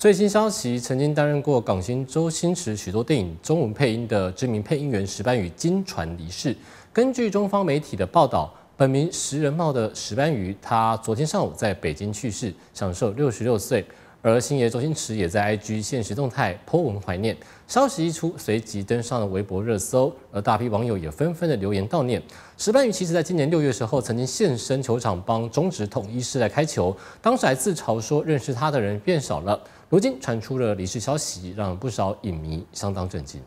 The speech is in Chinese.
最新消息，曾经担任过港星周星驰许多电影中文配音的知名配音员石斑鱼今传离世。根据中方媒体的报道，本名石人茂的石斑鱼，他昨天上午在北京去世，享受六十六岁。而星爷周星驰也在 IG 现实动态颇文怀念，消息一出，随即登上了微博热搜，而大批网友也纷纷的留言悼念。石斑鱼其实在今年六月时候曾经现身球场帮中职统一师来开球，当时还自嘲说认识他的人变少了。如今传出了离世消息，让不少影迷相当震惊。